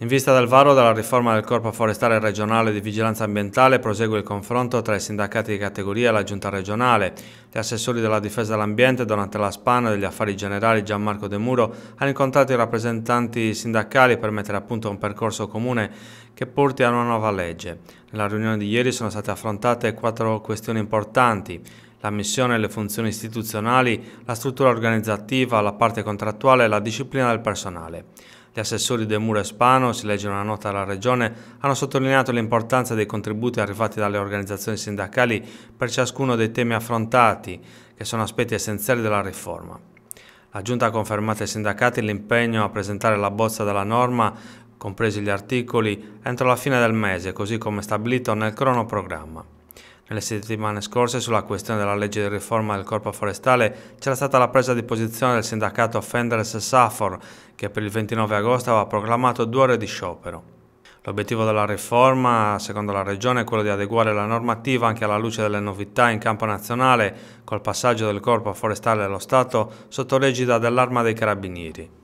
In vista del varo della riforma del Corpo Forestale Regionale di Vigilanza Ambientale prosegue il confronto tra i sindacati di categoria e la Giunta regionale. Gli assessori della Difesa dell'Ambiente Donatella Spano e degli Affari Generali Gianmarco De Muro hanno incontrato i rappresentanti sindacali per mettere a punto un percorso comune che porti a una nuova legge. Nella riunione di ieri sono state affrontate quattro questioni importanti la missione e le funzioni istituzionali, la struttura organizzativa, la parte contrattuale e la disciplina del personale. Gli assessori De del e Spano, si legge una nota alla Regione, hanno sottolineato l'importanza dei contributi arrivati dalle organizzazioni sindacali per ciascuno dei temi affrontati, che sono aspetti essenziali della riforma. La Giunta ha confermato ai sindacati l'impegno a presentare la bozza della norma, compresi gli articoli, entro la fine del mese, così come stabilito nel cronoprogramma. Nelle settimane scorse sulla questione della legge di riforma del corpo forestale c'era stata la presa di posizione del sindacato Fenders Safor che per il 29 agosto aveva proclamato due ore di sciopero. L'obiettivo della riforma, secondo la Regione, è quello di adeguare la normativa anche alla luce delle novità in campo nazionale col passaggio del corpo forestale dello Stato sotto l'egida dell'Arma dei Carabinieri.